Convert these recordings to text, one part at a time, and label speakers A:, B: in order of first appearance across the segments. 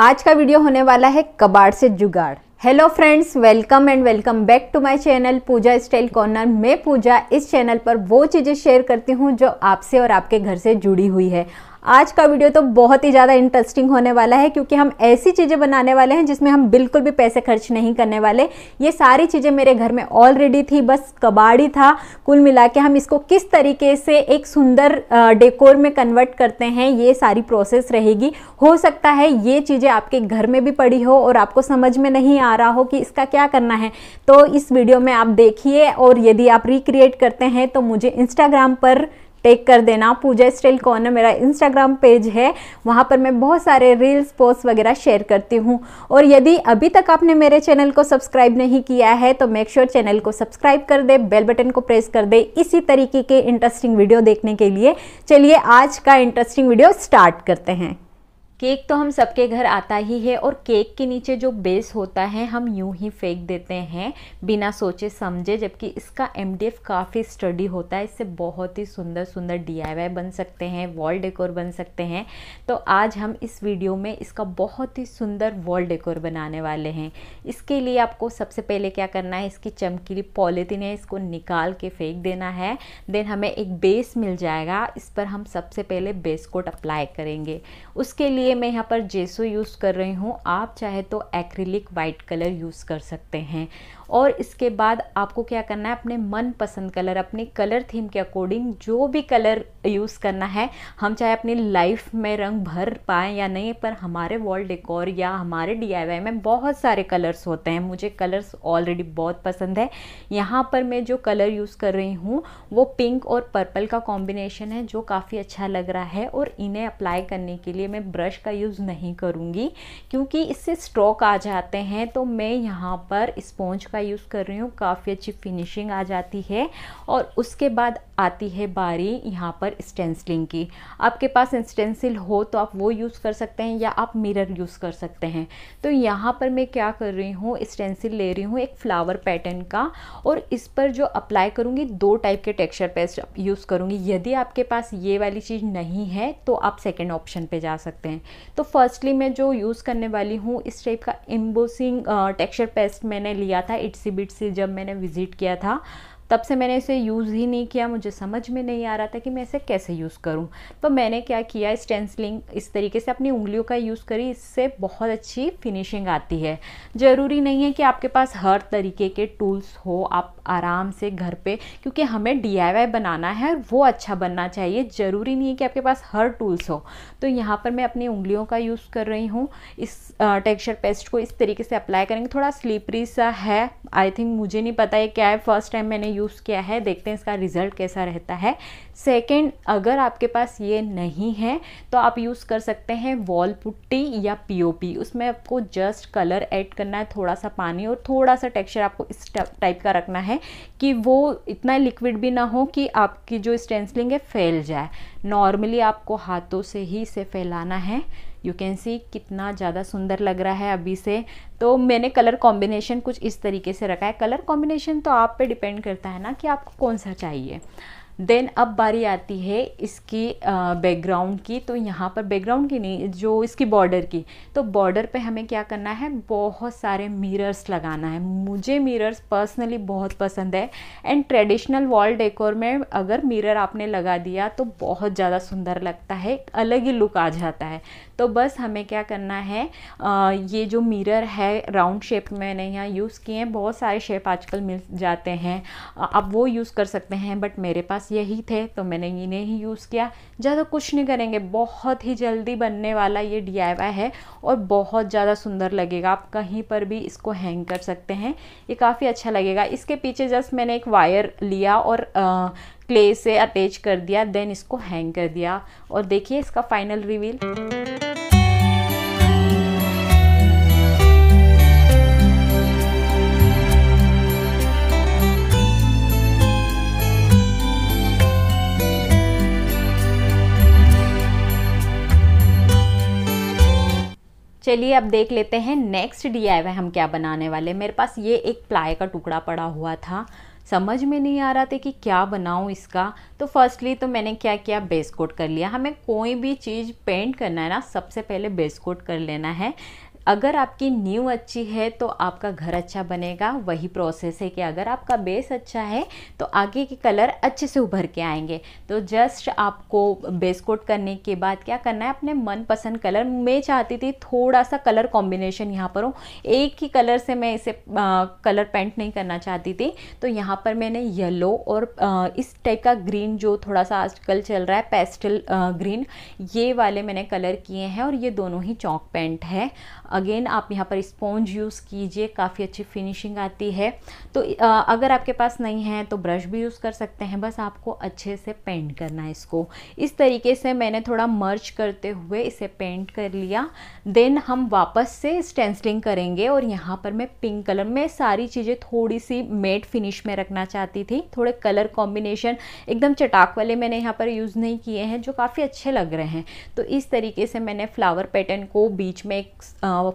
A: आज का वीडियो होने वाला है कबाड़ से जुगाड़ hello friends welcome and welcome back to my channel Pooja style corner मैं पूजा इस चैनल पर वो चीज़ें शेयर करती हूँ जो आपसे और आपके घर से जुड़ी हुई है आज का वीडियो तो बहुत ही ज़्यादा इंटरेस्टिंग होने वाला है क्योंकि हम ऐसी चीज़ें बनाने वाले हैं जिसमें हम बिल्कुल भी पैसे खर्च नहीं करने वाले ये सारी चीज़ें मेरे घर में ऑलरेडी थी बस कबाड़ी था कुल मिला के हम इसको किस तरीके से एक सुंदर डेकोर में कन्वर्ट करते हैं ये सारी प्रोसेस रहेगी हो सकता है ये चीज़ें आपके घर में भी पड़ी हो और आपको समझ में नहीं आ रहा हो कि इसका क्या करना है तो इस वीडियो में आप देखिए और यदि आप रिक्रिएट करते हैं तो मुझे इंस्टाग्राम पर टेक कर देना पूजा स्टाइल कॉर्नर मेरा इंस्टाग्राम पेज है वहाँ पर मैं बहुत सारे रील्स पोस्ट वगैरह शेयर करती हूँ और यदि अभी तक आपने मेरे चैनल को सब्सक्राइब नहीं किया है तो मेक श्योर sure चैनल को सब्सक्राइब कर दे बेल बटन को प्रेस कर दे इसी तरीके के इंटरेस्टिंग वीडियो देखने के लिए चलिए आज का इंटरेस्टिंग वीडियो स्टार्ट करते हैं केक तो हम सबके घर आता ही है और केक के नीचे जो बेस होता है हम यूं ही फेंक देते हैं बिना सोचे समझे जबकि इसका एम काफ़ी स्टडी होता है इससे बहुत ही सुंदर सुंदर डी बन सकते हैं वॉल डेकोर बन सकते हैं तो आज हम इस वीडियो में इसका बहुत ही सुंदर वॉल डेकोर बनाने वाले हैं इसके लिए आपको सबसे पहले क्या करना है इसकी चमकीली पॉलीथीन है इसको निकाल के फेंक देना है देन हमें एक बेस मिल जाएगा इस पर हम सबसे पहले बेस कोट अप्लाई करेंगे उसके लिए लिए मैं यहाँ पर जेसो यूज़ कर रही हूँ आप चाहे तो एक्रिलिक वाइट कलर यूज़ कर सकते हैं और इसके बाद आपको क्या करना है अपने मनपसंद कलर अपने कलर थीम के अकॉर्डिंग जो भी कलर यूज़ करना है हम चाहे अपनी लाइफ में रंग भर पाएँ या नहीं पर हमारे वॉल डेकोर या हमारे डी में बहुत सारे कलर्स होते हैं मुझे कलर्स ऑलरेडी बहुत पसंद है यहाँ पर मैं जो कलर यूज़ कर रही हूँ वो पिंक और पर्पल का कॉम्बिनेशन है जो काफ़ी अच्छा लग रहा है और इन्हें अप्लाई करने के लिए मैं ब्रश का यूज़ नहीं करूँगी क्योंकि इससे स्ट्रोक आ जाते हैं तो मैं यहाँ पर स्पॉन्ज का यूज़ कर रही हूँ काफ़ी अच्छी फिनिशिंग आ जाती है और उसके बाद आती है बारी यहाँ पर स्टेंसिलिंग की आपके पास स्टेंसिल हो तो आप वो यूज़ कर सकते हैं या आप मिरर यूज़ कर सकते हैं तो यहाँ पर मैं क्या कर रही हूँ स्टेंसिल ले रही हूँ एक फ्लावर पैटर्न का और इस पर जो अप्लाई करूँगी दो टाइप के टेक्स्चर पेस्ट यूज़ करूँगी यदि आपके पास ये वाली चीज़ नहीं है तो आप सेकेंड ऑप्शन पर जा सकते हैं तो फर्स्टली मैं जो यूज़ करने वाली हूँ इस टाइप का एम्बोसिंग टेक्स्चर पेस्ट मैंने लिया था इट्सी बिट से जब मैंने विज़िट किया था तब से मैंने इसे यूज़ ही नहीं किया मुझे समझ में नहीं आ रहा था कि मैं इसे कैसे यूज़ करूँ तो मैंने क्या किया स्टेंसलिंग इस तरीके से अपनी उंगलियों का यूज़ करी इससे बहुत अच्छी फिनिशिंग आती है ज़रूरी नहीं है कि आपके पास हर तरीके के टूल्स हो आप आराम से घर पे क्योंकि हमें डी बनाना है वो अच्छा बनना चाहिए ज़रूरी नहीं है कि आपके पास हर टूल्स हो तो यहाँ पर मैं अपनी उंगलियों का यूज़ कर रही हूँ इस टेक्सचर पेस्ट को इस तरीके से अप्लाई करेंगे थोड़ा स्लीपरी सा है आई थिंक मुझे नहीं पता है क्या है फर्स्ट टाइम मैंने यूज़ यूज़ किया है देखते हैं इसका रिज़ल्ट कैसा रहता है सेकेंड अगर आपके पास ये नहीं है तो आप यूज़ कर सकते हैं वॉल पुट्टी या पीओपी उसमें आपको जस्ट कलर ऐड करना है थोड़ा सा पानी और थोड़ा सा टेक्सचर आपको इस टाइप का रखना है कि वो इतना लिक्विड भी ना हो कि आपकी जो स्टेंसलिंग है फैल जाए नॉर्मली आपको हाथों से ही इसे फैलाना है यू कैन सी कितना ज़्यादा सुंदर लग रहा है अभी से तो मैंने कलर कॉम्बिनेशन कुछ इस तरीके से रखा है कलर कॉम्बिनेशन तो आप पे डिपेंड करता है ना कि आपको कौन सा चाहिए देन अब बारी आती है इसकी बैकग्राउंड की तो यहाँ पर बैकग्राउंड की नहीं जो इसकी बॉर्डर की तो बॉर्डर पे हमें क्या करना है बहुत सारे मिरर्स लगाना है मुझे मिरर्स पर्सनली बहुत पसंद है एंड ट्रेडिशनल वॉल डेकोर में अगर मिरर आपने लगा दिया तो बहुत ज़्यादा सुंदर लगता है अलग ही लुक आ जाता है तो बस हमें क्या करना है आ, ये जो मिरर है राउंड शेप में मैंने यहाँ यूज़ किए हैं बहुत सारे शेप आजकल मिल जाते हैं अब वो यूज़ कर सकते हैं बट मेरे पास यही थे तो मैंने इन्हें ही यूज़ किया ज़्यादा कुछ नहीं करेंगे बहुत ही जल्दी बनने वाला ये डी है और बहुत ज़्यादा सुंदर लगेगा आप कहीं पर भी इसको हैंग कर सकते हैं ये काफ़ी अच्छा लगेगा इसके पीछे जस्ट मैंने एक वायर लिया और आ, क्ले से अटैच कर दिया देन इसको हैंग कर दिया और देखिए इसका फाइनल रिवील चलिए अब देख लेते हैं नेक्स्ट डी हम क्या बनाने वाले मेरे पास ये एक प्लाय का टुकड़ा पड़ा हुआ था समझ में नहीं आ रहा था कि क्या बनाऊँ इसका तो फर्स्टली तो मैंने क्या किया बेस कोट कर लिया हमें कोई भी चीज़ पेंट करना है ना सबसे पहले बेस कोट कर लेना है अगर आपकी नींव अच्छी है तो आपका घर अच्छा बनेगा वही प्रोसेस है कि अगर आपका बेस अच्छा है तो आगे के कलर अच्छे से उभर के आएंगे तो जस्ट आपको बेस कोट करने के बाद क्या करना है अपने मनपसंद कलर मैं चाहती थी थोड़ा सा कलर कॉम्बिनेशन यहाँ पर हो एक ही कलर से मैं इसे आ, कलर पेंट नहीं करना चाहती थी तो यहाँ पर मैंने येलो और आ, इस टाइप का ग्रीन जो थोड़ा सा आजकल चल रहा है पेस्टल ग्रीन ये वाले मैंने कलर किए हैं और ये दोनों ही चौक पेंट है अगेन आप यहाँ पर स्पॉन्ज यूज़ कीजिए काफ़ी अच्छी फिनिशिंग आती है तो अगर आपके पास नहीं है तो ब्रश भी यूज़ कर सकते हैं बस आपको अच्छे से पेंट करना है इसको इस तरीके से मैंने थोड़ा मर्च करते हुए इसे पेंट कर लिया देन हम वापस से स्टेंसलिंग करेंगे और यहाँ पर मैं पिंक कलर में सारी चीज़ें थोड़ी सी मेट फिनिश में रखना चाहती थी थोड़े कलर कॉम्बिनेशन एकदम चटाक वाले मैंने यहाँ पर यूज़ नहीं किए हैं जो काफ़ी अच्छे लग रहे हैं तो इस तरीके से मैंने फ्लावर पैटर्न को बीच में एक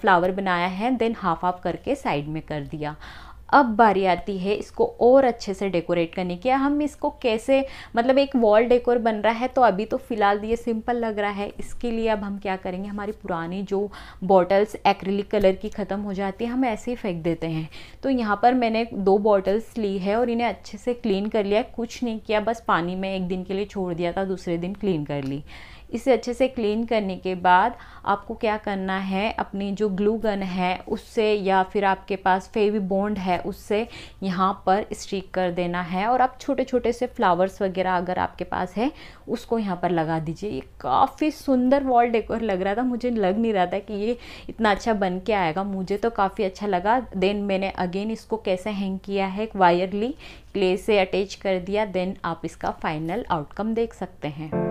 A: फ्लावर बनाया है देन हाफ हाफ करके साइड में कर दिया अब बारी आती है इसको और अच्छे से डेकोरेट करने की हम इसको कैसे मतलब एक वॉल डेकोर बन रहा है तो अभी तो फ़िलहाल ये सिंपल लग रहा है इसके लिए अब हम क्या करेंगे हमारी पुरानी जो बॉटल्स एक्रिलिक कलर की ख़त्म हो जाती है हम ऐसे ही फेंक देते हैं तो यहाँ पर मैंने दो बॉटल्स ली है और इन्हें अच्छे से क्लीन कर लिया कुछ नहीं किया बस पानी में एक दिन के लिए छोड़ दिया था दूसरे दिन क्लीन कर ली इसे अच्छे से क्लीन करने के बाद आपको क्या करना है अपनी जो ग्लू गन है उससे या फिर आपके पास फेवी बॉन्ड है उससे यहाँ पर स्ट्रीक कर देना है और आप छोटे छोटे से फ्लावर्स वगैरह अगर आपके पास है उसको यहाँ पर लगा दीजिए ये काफ़ी सुंदर वॉल डेकोर लग रहा था मुझे लग नहीं रहा था कि ये इतना अच्छा बन के आएगा मुझे तो काफ़ी अच्छा लगा देन मैंने अगेन इसको कैसे हैंग किया है वायरली क्ले से अटैच कर दिया देन आप इसका फाइनल आउटकम देख सकते हैं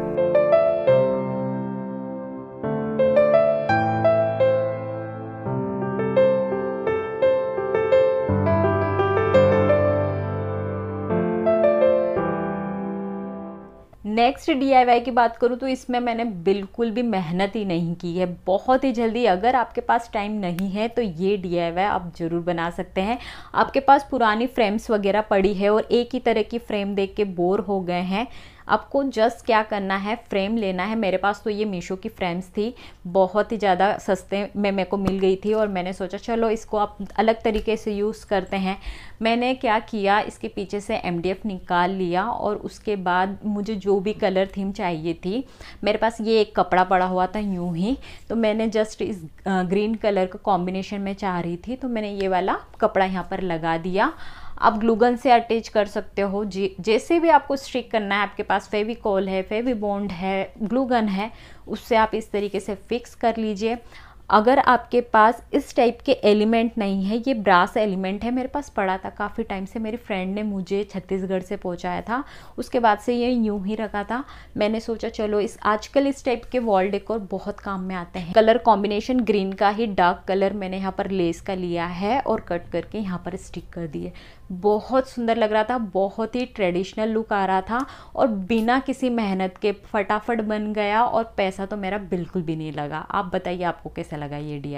A: नेक्स्ट डीआईवाई की बात करूँ तो इसमें मैंने बिल्कुल भी मेहनत ही नहीं की है बहुत ही जल्दी अगर आपके पास टाइम नहीं है तो ये डीआईवाई आप ज़रूर बना सकते हैं आपके पास पुरानी फ्रेम्स वगैरह पड़ी है और एक ही तरह की फ्रेम देख के बोर हो गए हैं आपको जस्ट क्या करना है फ्रेम लेना है मेरे पास तो ये मीशो की फ्रेम्स थी बहुत ही ज़्यादा सस्ते में मेरे को मिल गई थी और मैंने सोचा चलो इसको आप अलग तरीके से यूज़ करते हैं मैंने क्या किया इसके पीछे से एम निकाल लिया और उसके बाद मुझे जो भी कलर थीम चाहिए थी मेरे पास ये एक कपड़ा पड़ा हुआ था यूँ ही तो मैंने जस्ट इस ग्रीन कलर का कॉम्बिनेशन में चाह रही थी तो मैंने ये वाला कपड़ा यहाँ पर लगा दिया आप ग्लूगन से अटैच कर सकते हो जी जैसे भी आपको स्टिक करना है आपके पास फेविकॉल है फेवी बॉन्ड है ग्लूगन है उससे आप इस तरीके से फिक्स कर लीजिए अगर आपके पास इस टाइप के एलिमेंट नहीं है ये ब्रास एलिमेंट है मेरे पास पड़ा था काफ़ी टाइम से मेरी फ्रेंड ने मुझे छत्तीसगढ़ से पहुंचाया था उसके बाद से ये यूं ही रखा था मैंने सोचा चलो इस आजकल इस टाइप के वॉल डेकोर बहुत काम में आते हैं कलर कॉम्बिनेशन ग्रीन का ही डार्क कलर मैंने यहाँ पर लेस का लिया है और कट करके यहाँ पर स्टिक कर दिए बहुत सुंदर लग रहा था बहुत ही ट्रेडिशनल लुक आ रहा था और बिना किसी मेहनत के फटाफट बन गया और पैसा तो मेरा बिल्कुल भी नहीं लगा आप बताइए आपको कैसा लगा ये डी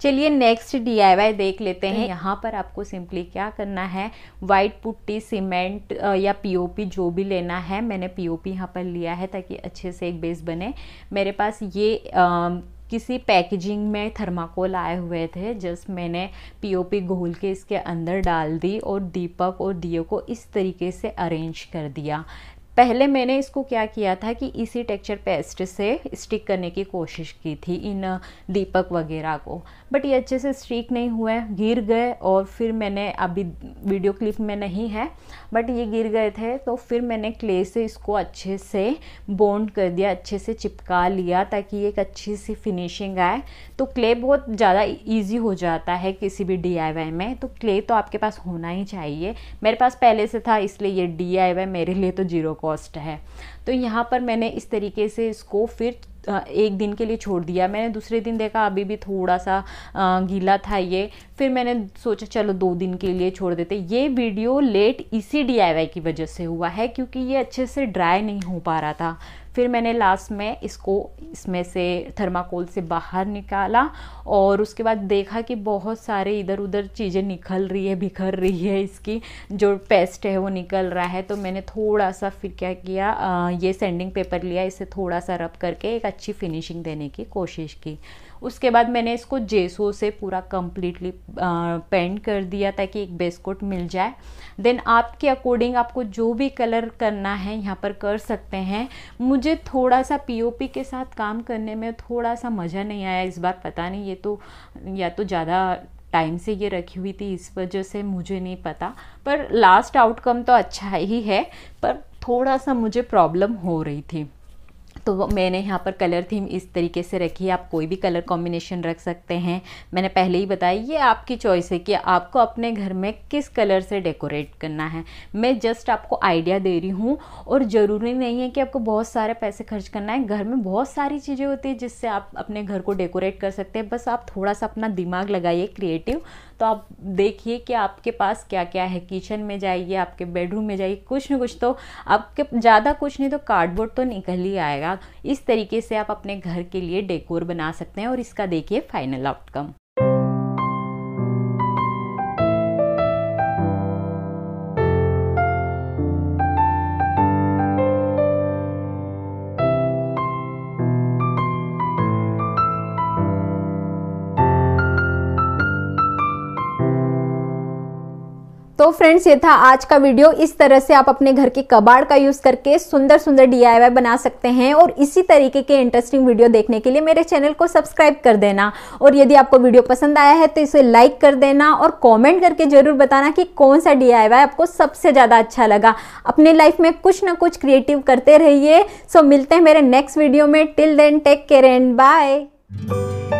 A: चलिए नेक्स्ट डीआईवाई देख लेते तो हैं यहाँ पर आपको सिंपली क्या करना है वाइट पुट्टी सीमेंट या पीओपी जो भी लेना है मैंने पीओपी यहाँ पर लिया है ताकि अच्छे से एक बेस बने मेरे पास ये आ, किसी पैकेजिंग में थर्माकोल आए हुए थे जस्ट मैंने पीओपी घोल के इसके अंदर डाल दी और दीपक और दियो को इस तरीके से अरेंज कर दिया पहले मैंने इसको क्या किया था कि इसी टेक्सचर पेस्ट से स्टिक करने की कोशिश की थी इन दीपक वगैरह को बट ये अच्छे से स्टिक नहीं हुए गिर गए और फिर मैंने अभी वीडियो क्लिप में नहीं है बट ये गिर गए थे तो फिर मैंने क्ले से इसको अच्छे से बोन्ड कर दिया अच्छे से चिपका लिया ताकि एक अच्छी सी फिनिशिंग आए तो क्ले बहुत ज़्यादा ईजी हो जाता है किसी भी डी में तो क्ले तो आपके पास होना ही चाहिए मेरे पास पहले से था इसलिए ये डी मेरे लिए तो जीरो को कॉस्ट है तो यहाँ पर मैंने इस तरीके से इसको फिर एक दिन के लिए छोड़ दिया मैंने दूसरे दिन देखा अभी भी थोड़ा सा गीला था ये फिर मैंने सोचा चलो दो दिन के लिए छोड़ देते ये वीडियो लेट इसी डी की वजह से हुआ है क्योंकि ये अच्छे से ड्राई नहीं हो पा रहा था फिर मैंने लास्ट में इसको इसमें से थर्माकोल से बाहर निकाला और उसके बाद देखा कि बहुत सारे इधर उधर चीज़ें निकल रही है बिखर रही है इसकी जो पेस्ट है वो निकल रहा है तो मैंने थोड़ा सा फिर क्या किया आ, ये सेंडिंग पेपर लिया इसे थोड़ा सा रब करके एक अच्छी फिनिशिंग देने की कोशिश की उसके बाद मैंने इसको जेसो से पूरा कम्प्लीटली पेंट कर दिया ताकि एक बेस कोट मिल जाए देन आपके अकॉर्डिंग आपको जो भी कलर करना है यहाँ पर कर सकते हैं मुझे थोड़ा सा पीओपी के साथ काम करने में थोड़ा सा मज़ा नहीं आया इस बार पता नहीं ये तो या तो ज़्यादा टाइम से ये रखी हुई थी इस वजह से मुझे नहीं पता पर लास्ट आउटकम तो अच्छा ही है पर थोड़ा सा मुझे प्रॉब्लम हो रही थी तो मैंने यहाँ पर कलर थीम इस तरीके से रखी है आप कोई भी कलर कॉम्बिनेशन रख सकते हैं मैंने पहले ही बताया ये आपकी चॉइस है कि आपको अपने घर में किस कलर से डेकोरेट करना है मैं जस्ट आपको आइडिया दे रही हूँ और ज़रूरी नहीं है कि आपको बहुत सारे पैसे खर्च करना है घर में बहुत सारी चीज़ें होती है जिससे आप अपने घर को डेकोरेट कर सकते हैं बस आप थोड़ा सा अपना दिमाग लगाइए क्रिएटिव तो आप देखिए कि आपके पास क्या क्या है किचन में जाइए आपके बेडरूम में जाइए कुछ ना कुछ तो आपके ज़्यादा कुछ नहीं तो कार्डबोर्ड तो निकल ही आएगा इस तरीके से आप अपने घर के लिए डेकोर बना सकते हैं और इसका देखिए फाइनल आउटकम तो फ्रेंड्स ये था आज का वीडियो इस तरह से आप अपने घर के कबाड़ का यूज़ करके सुंदर सुंदर डीआईवाई बना सकते हैं और इसी तरीके के इंटरेस्टिंग वीडियो देखने के लिए मेरे चैनल को सब्सक्राइब कर देना और यदि आपको वीडियो पसंद आया है तो इसे लाइक कर देना और कॉमेंट करके ज़रूर बताना कि कौन सा डी आपको सबसे ज़्यादा अच्छा लगा अपने लाइफ में कुछ ना कुछ क्रिएटिव करते रहिए सो मिलते हैं मेरे नेक्स्ट वीडियो में till then take care and bye